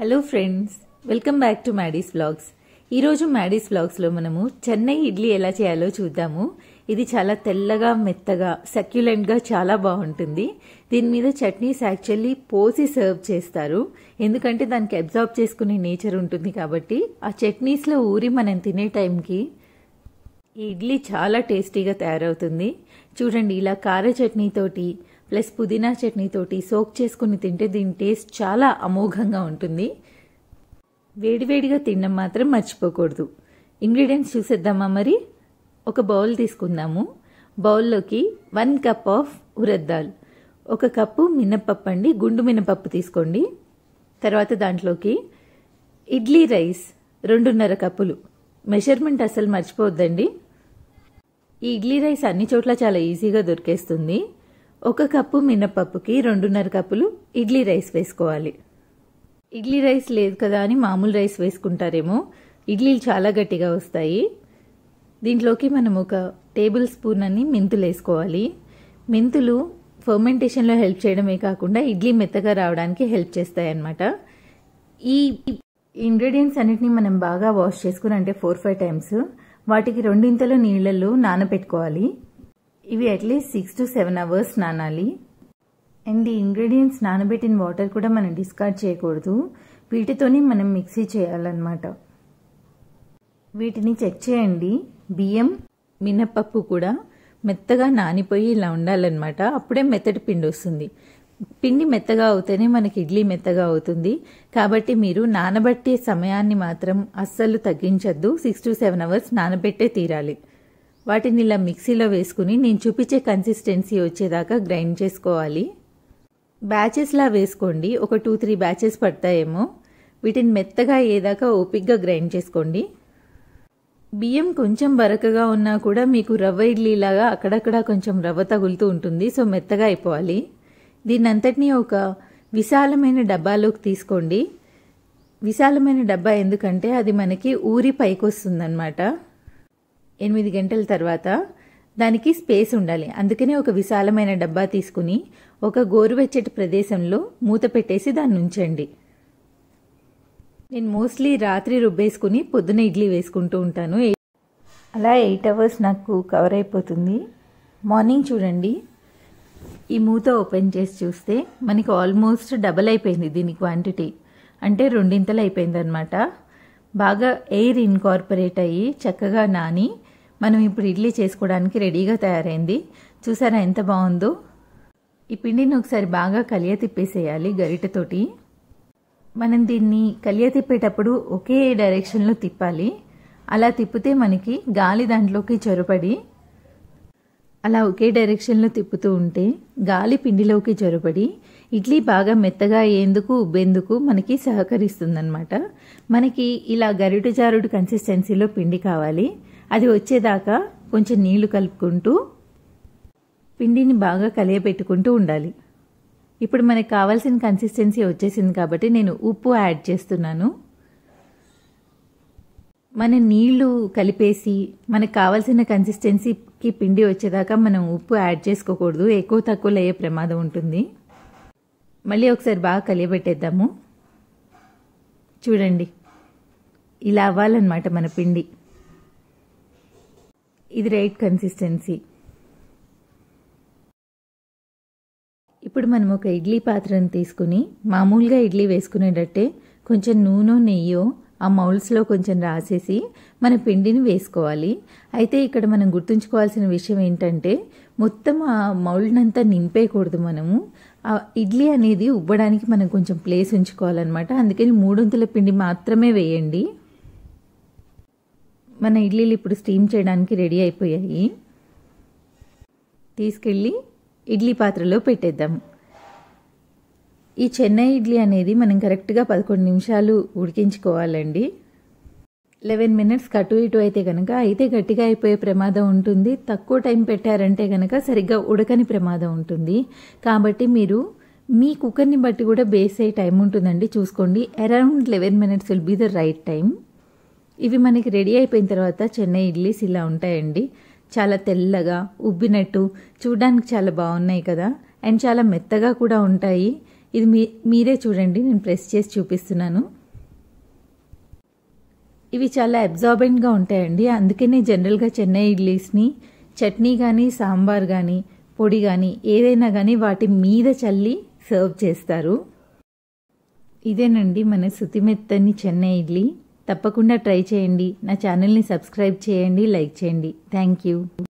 hello friends welcome back to Maddy's vlogs ఈరోజు మ్యాడీస్ వ్లాగ్స్లో మనము చెన్నై ఇడ్లీ ఎలా చేయాలో చూద్దాము ఇది చాలా తెల్లగా మెత్తగా సక్యులెంట్గా చాలా బాగుంటుంది దీని మీద చట్నీస్ యాక్చువల్లీ పోసి సర్వ్ చేస్తారు ఎందుకంటే దానికి అబ్జార్బ్ చేసుకునే నేచర్ ఉంటుంది కాబట్టి ఆ చట్నీస్లో ఊరి మనం తినే టైంకి ఈ ఇడ్లీ చాలా టేస్టీగా తయారవుతుంది చూడండి ఇలా కార చట్నీతోటి ప్లస్ పుదీనా చట్నీతోటి సోక్ చేసుకుని తింటే దీని టేస్ట్ చాలా అమోఘంగా ఉంటుంది వేడివేడిగా తినడం మాత్రం మర్చిపోకూడదు ఇంగ్రీడియంట్స్ చూసేద్దామా మరి ఒక బౌల్ తీసుకుందాము బౌల్లోకి వన్ కప్ ఆఫ్ ఉరద్దాల్ ఒక కప్పు మినప్పప్పు అండి గుండు మినపప్పు తీసుకోండి తర్వాత దాంట్లోకి ఇడ్లీ రైస్ రెండున్నర కప్పులు మెషర్మెంట్ అసలు మర్చిపోవద్దండి ఈ ఇడ్లీ రైస్ అన్ని చోట్ల చాలా ఈజీగా దొరికేస్తుంది ఒక కప్పు మినపప్పుకి రెండున్నర కప్పులు ఇడ్లీ రైస్ వేసుకోవాలి ఇడ్లీ రైస్ లేదు కదా అని మామూలు రైస్ వేసుకుంటారేమో ఇడ్లీలు చాలా గట్టిగా వస్తాయి దీంట్లోకి మనం ఒక టేబుల్ స్పూన్ అని మెంతులు వేసుకోవాలి మెంతులు ఫర్మెంటేషన్లో హెల్ప్ చేయడమే కాకుండా ఇడ్లీ మెత్తగా రావడానికి హెల్ప్ చేస్తాయి అన్నమాట ఈ ఇంగ్రీడియంట్స్ అన్నిటిని మనం బాగా వాష్ చేసుకుని అంటే ఫోర్ ఫైవ్ టైమ్స్ వాటికి రెండింతలు నీళ్ళల్లో నానబెట్టుకోవాలి ఇవి at least six to seven hours నానాలి అండ్ ఈ ఇంగ్రీడియంట్స్ నానబెట్టిన వాటర్ కూడా మనం డిస్కార్డ్ చేయకూడదు వీటితోనే మనం మిక్సీ చేయాలన్నమాట వీటిని చెక్ చేయండి బియ్యం మినప్పప్పు కూడా మెత్తగా నానిపోయి ఇలా ఉండాలన్నమాట అప్పుడే మెత్తటి పిండి వస్తుంది పిండి మెత్తగా అవుతేనే మనకి ఇడ్లీ మెత్తగా అవుతుంది కాబట్టి మీరు నానబట్టే సమయాన్ని మాత్రం అస్సలు తగ్గించద్దు సిక్స్ టు సెవెన్ అవర్స్ నానబెట్టే తీరాలి వాటిని ఇలా మిక్సీలో వేసుకుని నేను చూపించే కన్సిస్టెన్సీ వచ్చేదాకా గ్రైండ్ చేసుకోవాలి బ్యాచెస్లా వేసుకోండి ఒక టూ త్రీ బ్యాచెస్ పడతాయేమో వీటిని మెత్తగా ఏదాకా ఓపిక్గా గ్రైండ్ చేసుకోండి బియ్యం కొంచెం బరకగా ఉన్నా కూడా మీకు రవ్వ ఇడ్లీలాగా అక్కడక్కడ కొంచెం రవ్వ తగులుతూ ఉంటుంది సో మెత్తగా అయిపోవాలి దీని అంతటినీ ఒక విశాలమైన డబ్బాలోకి తీసుకోండి విశాలమైన డబ్బా ఎందుకంటే అది మనకి ఊరి పైకి వస్తుందన్నమాట ఎనిమిది గంటల తర్వాత దానికి స్పేస్ ఉండాలి అందుకనే ఒక విశాలమైన డబ్బా తీసుకుని ఒక గోరువెచ్చటి ప్రదేశంలో మూత పెట్టేసి దాన్ని ఉంచండి నేను మోస్ట్లీ రాత్రి రుబ్బేసుకుని పొద్దున ఇడ్లీ వేసుకుంటూ ఉంటాను అలా ఎయిట్ అవర్స్ నాకు కవర్ అయిపోతుంది మార్నింగ్ చూడండి ఈ మూత ఓపెన్ చేసి చూస్తే మనకి ఆల్మోస్ట్ డబల్ అయిపోయింది దీని క్వాంటిటీ అంటే రెండింతలు అయిపోయింది అనమాట బాగా ఎయిర్ ఇన్కార్పొరేట్ అయ్యి చక్కగా నాని మనం ఇప్పుడు ఇడ్లీ చేసుకోవడానికి రెడీగా తయారైంది చూసారా ఎంత బాగుందో ఈ పిండిని ఒకసారి బాగా కలియ తిప్పేసేయాలి గరిటెతోటి మనం దీన్ని కలియ తిప్పేటప్పుడు ఒకే డైరెక్షన్లో తిప్పాలి అలా తిప్పితే మనకి గాలి దాంట్లోకి చొరబడి అలా ఒకే డైరెక్షన్లో తిప్పుతూ ఉంటే గాలి పిండిలోకి చొరబడి ఇడ్లీ బాగా మెత్తగా అయ్యేందుకు ఉబ్బేందుకు మనకి సహకరిస్తుందన్నమాట మనకి ఇలా గరిటె జారుడు కన్సిస్టెన్సీలో పిండి కావాలి అది వచ్చేదాకా కొంచెం నీళ్లు కలుపుకుంటూ పిండిని బాగా కలియపెట్టుకుంటూ ఉండాలి ఇప్పుడు మనకు కావాల్సిన కన్సిస్టెన్సీ వచ్చేసింది కాబట్టి నేను ఉప్పు యాడ్ చేస్తున్నాను మన నీళ్లు కలిపేసి మనకు కావాల్సిన కన్సిస్టెన్సీకి పిండి వచ్చేదాకా మనం ఉప్పు యాడ్ చేసుకోకూడదు ఎక్కువ తక్కువలు అయ్యే ప్రమాదం ఉంటుంది మళ్ళీ ఒకసారి బాగా కలియబెట్టేద్దాము చూడండి ఇలా అవ్వాలన్నమాట మన పిండి ఇది రైట్ కన్సిస్టెన్సీ ఇప్పుడు మనం ఒక ఇడ్లీ పాత్రను తీసుకుని మామూలుగా ఇడ్లీ వేసుకునేటట్టే కొంచెం నూనె నెయ్యో ఆ మౌల్స్లో కొంచెం రాసేసి మన పిండిని వేసుకోవాలి అయితే ఇక్కడ మనం గుర్తుంచుకోవాల్సిన విషయం ఏంటంటే మొత్తం ఆ మౌల్డ్నంతా నింపేయకూడదు మనము ఆ ఇడ్లీ అనేది ఉబ్బడానికి మనం కొంచెం ప్లేస్ ఉంచుకోవాలన్నమాట అందుకని మూడొంతుల పిండి మాత్రమే వేయండి మన ఇడ్లీలు ఇప్పుడు స్టీమ్ చేయడానికి రెడీ అయిపోయాయి తీసుకెళ్ళి ఇడ్లీ పాత్రలో పెట్టేద్దాం ఈ చెన్నై ఇడ్లీ అనేది మనం కరెక్ట్గా పదకొండు నిమిషాలు ఉడికించుకోవాలండి లెవెన్ మినిట్స్ కటు ఇటు అయితే కనుక అయితే గట్టిగా అయిపోయే ప్రమాదం ఉంటుంది తక్కువ టైం పెట్టారంటే కనుక సరిగ్గా ఉడకని ప్రమాదం ఉంటుంది కాబట్టి మీరు మీ కుక్కర్ని బట్టి కూడా బేస్ అయ్యే టైం ఉంటుందండి చూసుకోండి around eleven minutes will be the right time ఇవి మనకి రెడీ అయిపోయిన తర్వాత చెన్నై ఇడ్లీస్ ఇలా ఉంటాయండి చాలా తెల్లగా ఉబ్బినట్టు చూడడానికి చాలా బాగున్నాయి కదా అండ్ చాలా మెత్తగా కూడా ఉంటాయి ఇది మీ మీరే చూడండి నేను ప్రెస్ చేసి చూపిస్తున్నాను ఇవి చాలా అబ్జార్బెంట్గా ఉంటాయండి అందుకనే జనరల్గా చెన్నై ఇడ్లీస్ని చట్నీ కానీ సాంబార్ కానీ పొడి కానీ ఏదైనా కానీ వాటి మీద చల్లి సర్వ్ చేస్తారు ఇదేనండి మన శుతిమెత్తని చెన్నై ఇడ్లీ తప్పకుండా ట్రై చేయండి నా ఛానల్ని సబ్స్క్రైబ్ చేయండి లైక్ చేయండి థ్యాంక్ యూ